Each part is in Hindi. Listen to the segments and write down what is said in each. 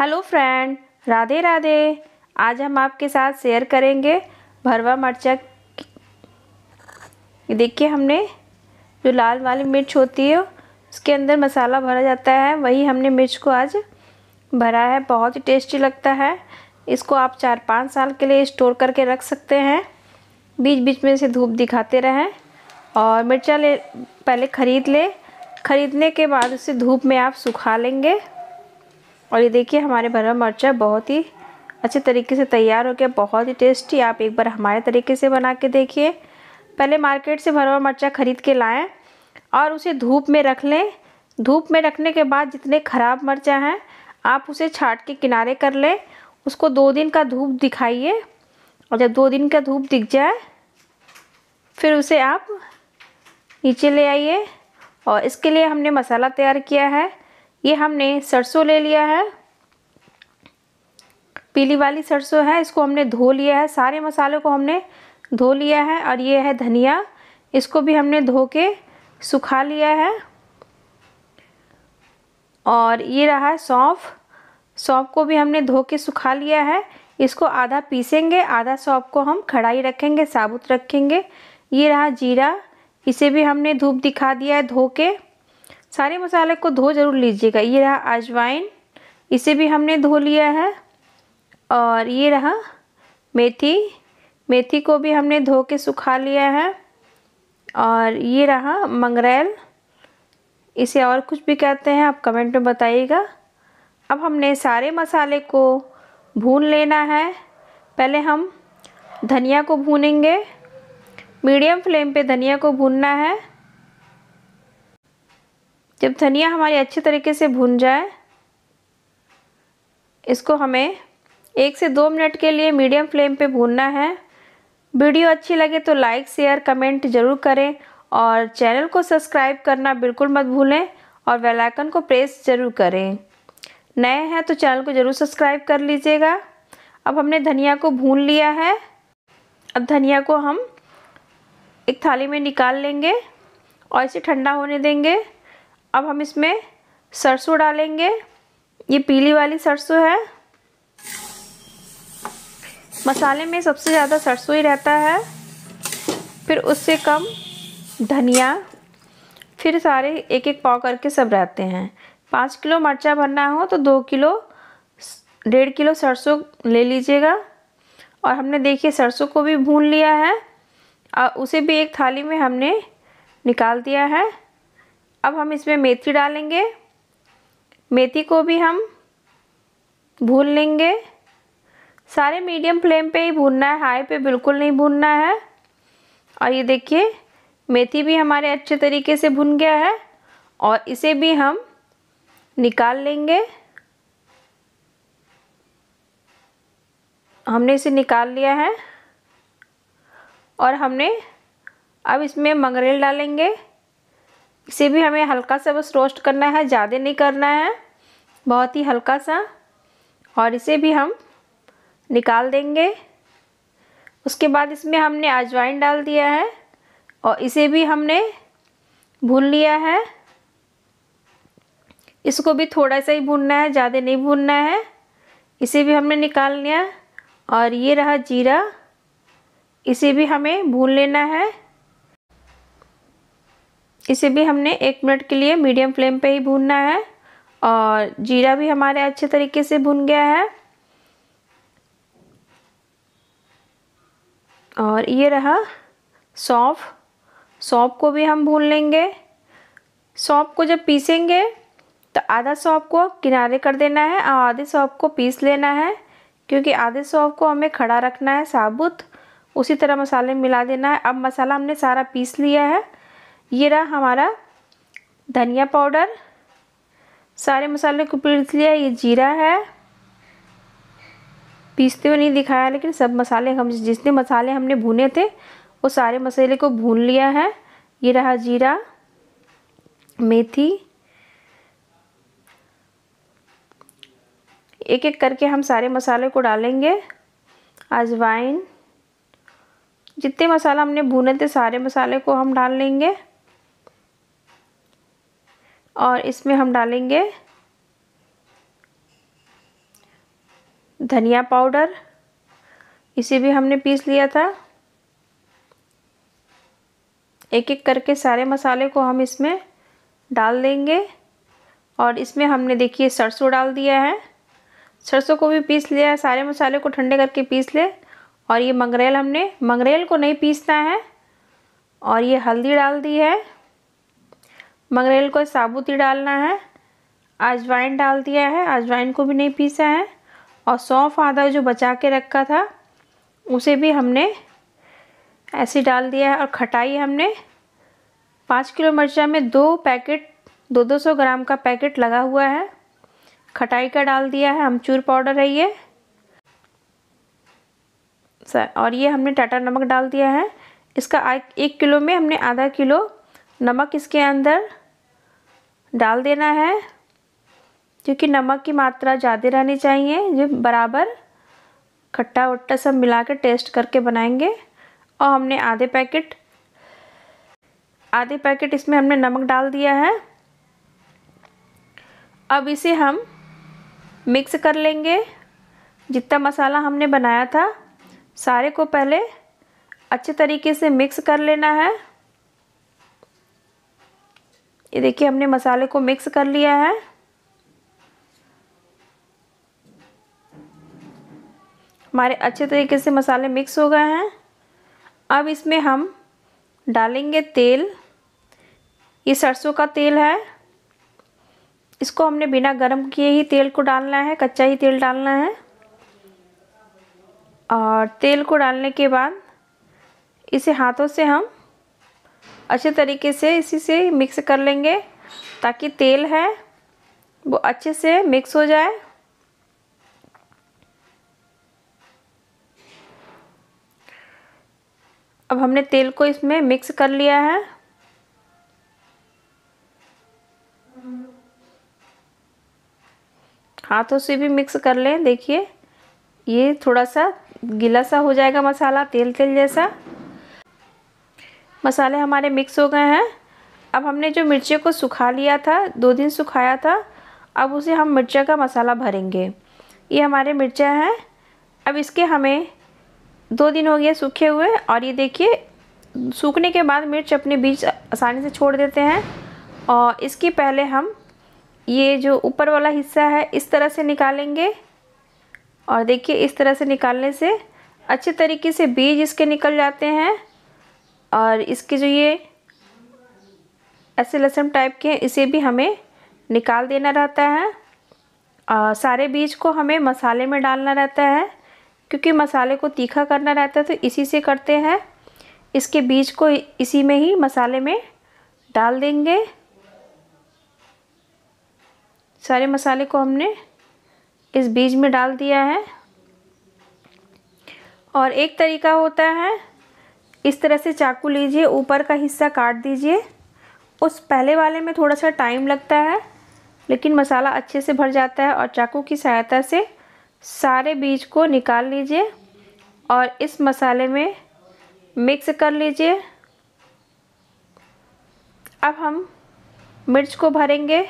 हेलो फ्रेंड राधे राधे आज हम आपके साथ शेयर करेंगे भरवा मिर्चा देखिए हमने जो लाल वाली मिर्च होती है उसके अंदर मसाला भरा जाता है वही हमने मिर्च को आज भरा है बहुत ही टेस्टी लगता है इसको आप चार पाँच साल के लिए स्टोर करके रख सकते हैं बीच बीच में से धूप दिखाते रहें और मिर्चा ले पहले ख़रीद ले ख़रीदने के बाद उसे धूप में आप सुखा लेंगे और ये देखिए हमारे भरा मिर्चा बहुत ही अच्छे तरीके से तैयार हो गया बहुत ही टेस्टी आप एक बार हमारे तरीके से बना के देखिए पहले मार्केट से भरा मिर्चा ख़रीद के लाएँ और उसे धूप में रख लें धूप में रखने के बाद जितने ख़राब मर्चा हैं आप उसे छाट के किनारे कर लें उसको दो दिन का धूप दिखाइए और जब दो दिन का धूप दिख जाए फिर उसे आप नीचे ले आइए और इसके लिए हमने मसाला तैयार किया है ये हमने सरसों ले लिया है पीली वाली सरसों है इसको हमने धो लिया है सारे मसालों को हमने धो लिया है और ये है धनिया इसको भी हमने धो के सुखा लिया है और ये रहा सौंफ सौंफ को भी हमने धो के सुखा लिया है इसको आधा पीसेंगे आधा सौंफ को हम खड़ाई रखेंगे साबुत रखेंगे ये रहा जीरा इसे भी हमने धूप दिखा दिया है धो के सारे मसाले को धो ज़रूर लीजिएगा ये रहा अजवाइन इसे भी हमने धो लिया है और ये रहा मेथी मेथी को भी हमने धो के सुखा लिया है और ये रहा मंगरेल इसे और कुछ भी कहते हैं आप कमेंट में बताइएगा अब हमने सारे मसाले को भून लेना है पहले हम धनिया को भूनेंगे मीडियम फ्लेम पे धनिया को भूनना है जब धनिया हमारी अच्छे तरीके से भुन जाए इसको हमें एक से दो मिनट के लिए मीडियम फ्लेम पे भूनना है वीडियो अच्छी लगे तो लाइक शेयर कमेंट ज़रूर करें और चैनल को सब्सक्राइब करना बिल्कुल मत भूलें और बेल आइकन को प्रेस ज़रूर करें नए हैं तो चैनल को ज़रूर सब्सक्राइब कर लीजिएगा अब हमने धनिया को भून लिया है अब धनिया को हम एक थाली में निकाल लेंगे और इसे ठंडा होने देंगे अब हम इसमें सरसों डालेंगे ये पीली वाली सरसों है मसाले में सबसे ज़्यादा सरसों ही रहता है फिर उससे कम धनिया फिर सारे एक एक पाव करके सब रहते हैं पाँच किलो मिर्चा भरना हो तो दो किलो डेढ़ किलो सरसों ले लीजिएगा और हमने देखिए सरसों को भी भून लिया है और उसे भी एक थाली में हमने निकाल दिया है अब हम इसमें मेथी डालेंगे मेथी को भी हम भून लेंगे सारे मीडियम फ्लेम पे ही भूनना है हाई पे बिल्कुल नहीं भूनना है और ये देखिए मेथी भी हमारे अच्छे तरीके से भुन गया है और इसे भी हम निकाल लेंगे हमने इसे निकाल लिया है और हमने अब इसमें मंगरेल डालेंगे इसे भी हमें हल्का सा बस रोस्ट करना है ज़्यादा नहीं करना है बहुत ही हल्का सा और इसे भी हम निकाल देंगे उसके बाद इसमें हमने अजवाइन डाल दिया है और इसे भी हमने भून लिया है इसको भी थोड़ा सा ही भूनना है ज़्यादा नहीं भूनना है इसे भी हमने निकाल लिया और ये रहा जीरा इसे भी हमें भून लेना है इसे भी हमने एक मिनट के लिए मीडियम फ्लेम पे ही भूनना है और जीरा भी हमारे अच्छे तरीके से भुन गया है और ये रहा सौंफ सौंफ को भी हम भून लेंगे सौंफ को जब पीसेंगे तो आधा सौंफ को किनारे कर देना है और आधे सौंफ को पीस लेना है क्योंकि आधे सौंफ को हमें खड़ा रखना है साबुत उसी तरह मसाले मिला देना है अब मसाला हमने सारा पीस लिया है ये रहा हमारा धनिया पाउडर सारे मसाले को पीस लिया ये जीरा है पीसते हुए नहीं दिखाया लेकिन सब मसाले हम जितने मसाले हमने भुने थे वो सारे मसाले को भून लिया है ये रहा जीरा मेथी एक एक करके हम सारे मसाले को डालेंगे अजवाइन जितने मसाला हमने भुने थे सारे मसाले को हम डाल लेंगे और इसमें हम डालेंगे धनिया पाउडर इसे भी हमने पीस लिया था एक एक करके सारे मसाले को हम इसमें डाल देंगे और इसमें हमने देखिए सरसों डाल दिया है सरसों को भी पीस लिया है सारे मसाले को ठंडे करके पीस ले और ये मंगरेल हमने मंगरेल को नहीं पीसना है और ये हल्दी डाल दी है मंगरेल को साबुत ही डालना है अजवाइन डाल दिया है अजवाइन को भी नहीं पीसा है और सौंफ आधा जो बचा के रखा था उसे भी हमने ऐसे डाल दिया है और खटाई हमने पाँच किलो मिर्चा में दो पैकेट दो दो सौ ग्राम का पैकेट लगा हुआ है खटाई का डाल दिया है अमचूर पाउडर है ये सर और ये हमने टाटा नमक डाल दिया है इसका एक किलो में हमने आधा किलो नमक इसके अंदर डाल देना है क्योंकि नमक की मात्रा ज़्यादा रहनी चाहिए जो बराबर खट्टा उट्टा सब मिला के टेस्ट करके बनाएंगे और हमने आधे पैकेट आधे पैकेट इसमें हमने नमक डाल दिया है अब इसे हम मिक्स कर लेंगे जितना मसाला हमने बनाया था सारे को पहले अच्छे तरीके से मिक्स कर लेना है ये देखिए हमने मसाले को मिक्स कर लिया है हमारे अच्छे तरीके से मसाले मिक्स हो गए हैं अब इसमें हम डालेंगे तेल ये सरसों का तेल है इसको हमने बिना गर्म किए ही तेल को डालना है कच्चा ही तेल डालना है और तेल को डालने के बाद इसे हाथों से हम अच्छे तरीके से इसी से मिक्स कर लेंगे ताकि तेल है वो अच्छे से मिक्स हो जाए अब हमने तेल को इसमें मिक्स कर लिया है हाथों से भी मिक्स कर लें देखिए ये थोड़ा सा गीला सा हो जाएगा मसाला तेल तेल जैसा मसाले हमारे मिक्स हो गए हैं अब हमने जो मिर्ची को सुखा लिया था दो दिन सुखाया था अब उसे हम मिर्चा का मसाला भरेंगे ये हमारे मिर्चा हैं अब इसके हमें दो दिन हो गए सूखे हुए और ये देखिए सूखने के बाद मिर्च अपने बीज आसानी से छोड़ देते हैं और इसके पहले हम ये जो ऊपर वाला हिस्सा है इस तरह से निकालेंगे और देखिए इस तरह से निकालने से अच्छे तरीके से बीज इसके निकल जाते हैं और इसके जो ये ऐसे लहसुन टाइप के इसे भी हमें निकाल देना रहता है और सारे बीज को हमें मसाले में डालना रहता है क्योंकि मसाले को तीखा करना रहता है तो इसी से करते हैं इसके बीज को इसी में ही मसाले में डाल देंगे सारे मसाले को हमने इस बीज में डाल दिया है और एक तरीका होता है इस तरह से चाकू लीजिए ऊपर का हिस्सा काट दीजिए उस पहले वाले में थोड़ा सा टाइम लगता है लेकिन मसाला अच्छे से भर जाता है और चाकू की सहायता से सारे बीज को निकाल लीजिए और इस मसाले में मिक्स कर लीजिए अब हम मिर्च को भरेंगे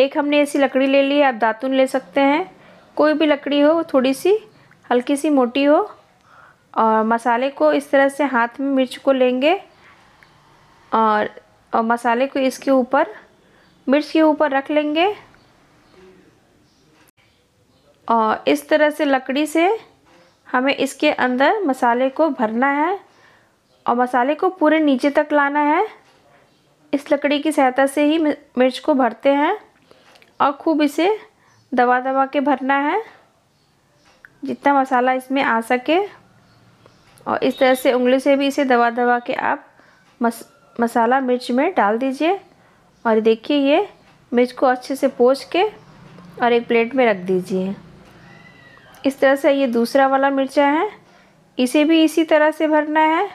एक हमने ऐसी लकड़ी ले ली है आप दातुन ले सकते हैं कोई भी लकड़ी हो थोड़ी सी हल्की सी मोटी हो और मसाले को इस तरह से हाथ में मिर्च को लेंगे और, और मसाले को इसके ऊपर मिर्च के ऊपर रख लेंगे और इस तरह से लकड़ी से हमें इसके अंदर मसाले को भरना है और मसाले को पूरे नीचे तक लाना है इस लकड़ी की सहायता से ही मिर्च को भरते हैं और खूब इसे दबा दबा के भरना है जितना मसाला इसमें आ सके और इस तरह से उंगली से भी इसे दबा दबा के आप मस मसाला मिर्च में डाल दीजिए और देखिए ये मिर्च को अच्छे से पोच के और एक प्लेट में रख दीजिए इस तरह से ये दूसरा वाला मिर्चा है इसे भी इसी तरह से भरना है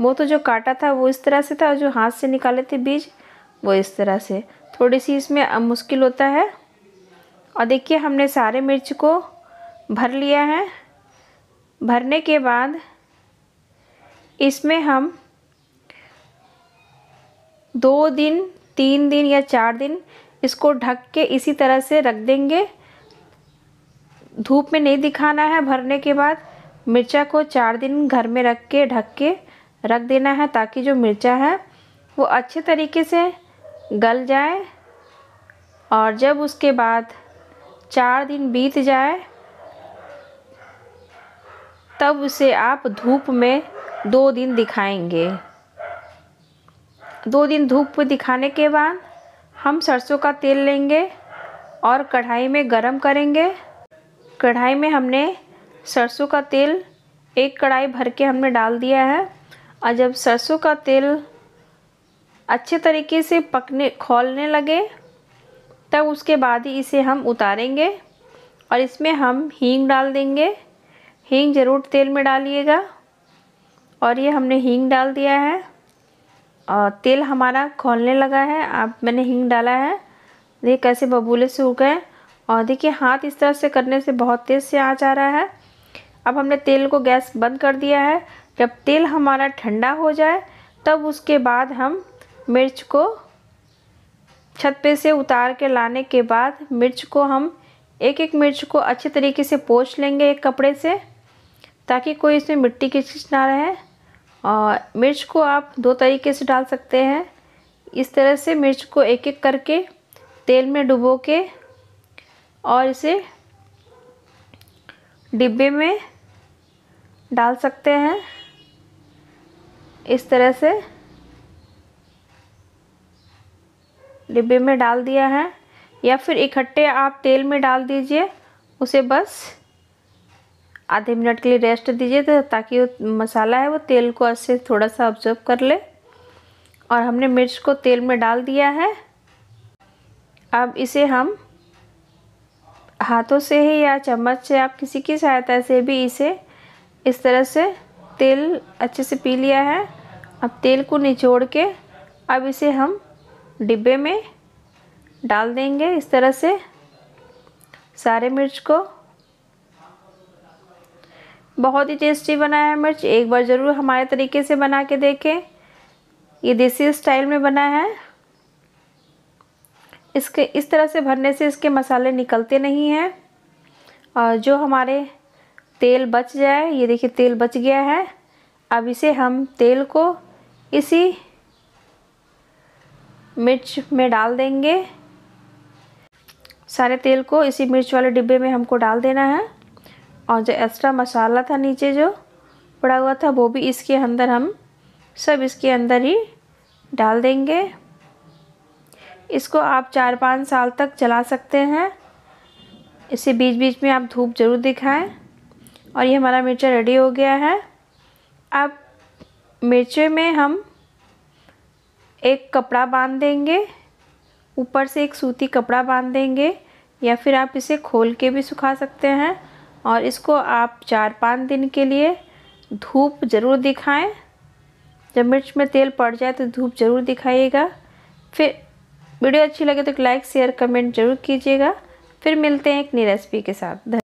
वो तो जो काटा था वो इस तरह से था और जो हाथ से निकाले थे बीज वो इस तरह से थोड़ी सी इसमें मुश्किल होता है और देखिए हमने सारे मिर्च को भर लिया है भरने के बाद इसमें हम दो दिन तीन दिन या चार दिन इसको ढक के इसी तरह से रख देंगे धूप में नहीं दिखाना है भरने के बाद मिर्चा को चार दिन घर में रख के ढक के रख देना है ताकि जो मिर्चा है वो अच्छे तरीके से गल जाए और जब उसके बाद चार दिन बीत जाए तब उसे आप धूप में दो दिन दिखाएंगे दो दिन धूप दिखाने के बाद हम सरसों का तेल लेंगे और कढ़ाई में गरम करेंगे कढ़ाई में हमने सरसों का तेल एक कढ़ाई भर के हमने डाल दिया है और जब सरसों का तेल अच्छे तरीके से पकने खोलने लगे तब उसके बाद ही इसे हम उतारेंगे और इसमें हम हींग डाल देंगे हींग ज़रूर तेल में डालिएगा और ये हमने हींग डाल दिया है और तेल हमारा खोलने लगा है अब मैंने हींग डाला है देखिए कैसे बबूले से हो गए और देखिए हाथ इस तरह से करने से बहुत तेज़ से आँच आ रहा है अब हमने तेल को गैस बंद कर दिया है जब तेल हमारा ठंडा हो जाए तब उसके बाद हम मिर्च को छत पे से उतार के लाने के बाद मिर्च को हम एक एक मिर्च को अच्छे तरीके से पोछ लेंगे एक कपड़े से ताकि कोई इसमें मिट्टी की चीज ना रहे और मिर्च को आप दो तरीके से डाल सकते हैं इस तरह से मिर्च को एक एक करके तेल में डुबो के और इसे डिब्बे में डाल सकते हैं इस तरह से डिब्बे में डाल दिया है या फिर इकट्ठे आप तेल में डाल दीजिए उसे बस आधे मिनट के लिए रेस्ट दीजिए तो ताकि वो मसाला है वो तेल को अच्छे थोड़ा सा ऑब्जर्व कर ले और हमने मिर्च को तेल में डाल दिया है अब इसे हम हाथों से ही या चम्मच से आप किसी की सहायता से भी इसे इस तरह से तेल अच्छे से पी लिया है अब तेल को निचोड़ के अब इसे हम डिब्बे में डाल देंगे इस तरह से सारे मिर्च को बहुत ही टेस्टी बना है मिर्च एक बार ज़रूर हमारे तरीके से बना के देखें ये देसी स्टाइल में बना है इसके इस तरह से भरने से इसके मसाले निकलते नहीं हैं और जो हमारे तेल बच जाए ये देखिए तेल बच गया है अब इसे हम तेल को इसी मिर्च में डाल देंगे सारे तेल को इसी मिर्च वाले डिब्बे में हमको डाल देना है और जो एक्स्ट्रा मसाला था नीचे जो पड़ा हुआ था वो भी इसके अंदर हम सब इसके अंदर ही डाल देंगे इसको आप चार पाँच साल तक चला सकते हैं इसे बीच बीच में आप धूप ज़रूर दिखाएं और ये हमारा मिर्चा रेडी हो गया है अब मिर्चे में हम एक कपड़ा बांध देंगे ऊपर से एक सूती कपड़ा बांध देंगे या फिर आप इसे खोल के भी सुखा सकते हैं और इसको आप चार पाँच दिन के लिए धूप ज़रूर दिखाएं जब मिर्च में तेल पड़ जाए तो धूप ज़रूर दिखाइएगा फिर वीडियो अच्छी लगे तो लाइक शेयर कमेंट ज़रूर कीजिएगा फिर मिलते हैं एक नई रेसिपी के साथ